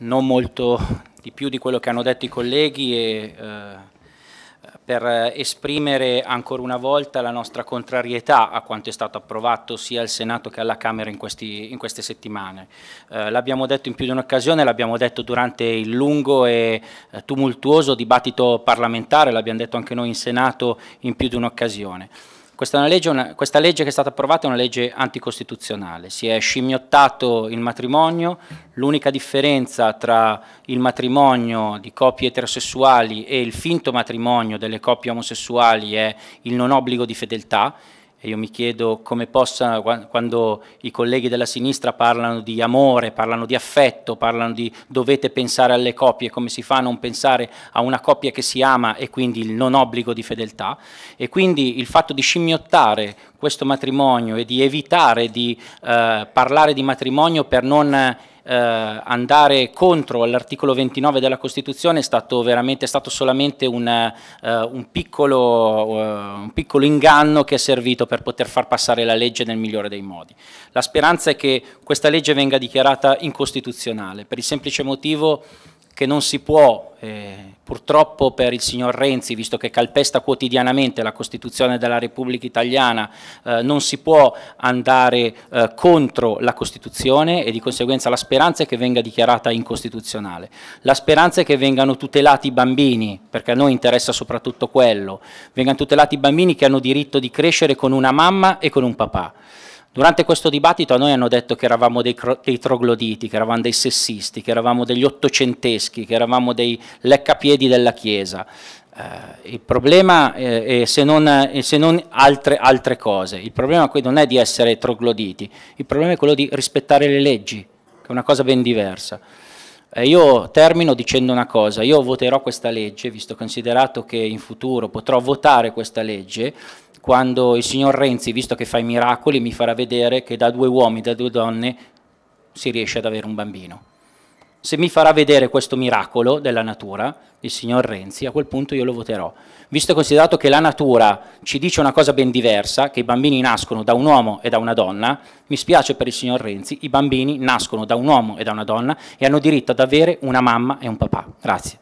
non molto di più di quello che hanno detto i colleghi e eh, per esprimere ancora una volta la nostra contrarietà a quanto è stato approvato sia al Senato che alla Camera in, questi, in queste settimane. Eh, l'abbiamo detto in più di un'occasione, l'abbiamo detto durante il lungo e eh, tumultuoso dibattito parlamentare, l'abbiamo detto anche noi in Senato in più di un'occasione. Questa legge, una, questa, legge, che è stata approvata è una legge anticostituzionale, si è scimmiottato il matrimonio, l'unica differenza tra il matrimonio di coppie eterosessuali e il finto matrimonio delle coppie omosessuali è il non obbligo di fedeltà e io mi chiedo come possa, quando i colleghi della sinistra parlano di amore, parlano di affetto, parlano di dovete pensare alle coppie, come si fa a non pensare a una coppia che si ama e quindi il non obbligo di fedeltà. E quindi il fatto di scimmiottare questo matrimonio e di evitare di eh, parlare di matrimonio per non eh, andare contro l'articolo 29 della Costituzione è stato veramente è stato solamente un, eh, un, piccolo, eh, un, piccolo, inganno che è servito per poter far passare la legge nel migliore dei modi. La speranza è che questa legge venga dichiarata incostituzionale per il semplice motivo che non si può, eh, purtroppo per il signor Renzi, visto che calpesta quotidianamente la Costituzione della Repubblica Italiana, eh, non si può andare eh, contro la Costituzione e di conseguenza la speranza è che venga dichiarata incostituzionale. La speranza è che vengano tutelati i bambini, perché a noi interessa soprattutto quello, vengano tutelati i bambini che hanno diritto di crescere con una mamma e con un papà. Durante questo dibattito a noi hanno detto che eravamo dei, dei, trogloditi, che eravamo dei sessisti, che eravamo degli ottocenteschi, che eravamo dei leccapiedi della Chiesa. Eh, il problema, eh, se non, eh, se non altre, altre cose, il problema qui non è di essere trogloditi, il problema è quello di rispettare le leggi, che è una cosa ben diversa. Eh, io termino dicendo una cosa, io voterò questa legge, visto considerato che in futuro potrò votare questa legge, quando il signor Renzi, visto che fa i miracoli, mi farà vedere che da due uomini, da due donne, si riesce ad avere un bambino. Se mi farà vedere questo miracolo della natura, il signor Renzi, a quel punto io lo voterò. Visto e considerato che la natura ci dice una cosa ben diversa, che i bambini nascono da un uomo e da una donna, mi spiace per il signor Renzi, i bambini nascono da un uomo e da una donna e hanno diritto ad avere una mamma e un papà. Grazie.